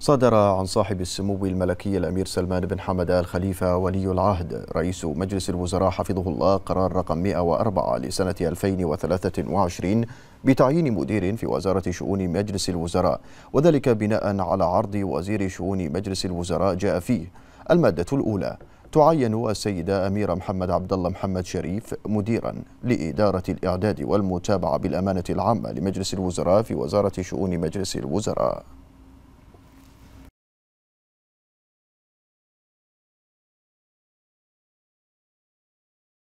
صدر عن صاحب السمو الملكي الأمير سلمان بن حمد آل خليفة ولي العهد رئيس مجلس الوزراء حفظه الله قرار رقم 104 لسنة 2023 بتعيين مدير في وزارة شؤون مجلس الوزراء وذلك بناء على عرض وزير شؤون مجلس الوزراء جاء فيه المادة الأولى تعين السيدة أميرة محمد عبد الله محمد شريف مديرا لإدارة الإعداد والمتابعة بالأمانة العامة لمجلس الوزراء في وزارة شؤون مجلس الوزراء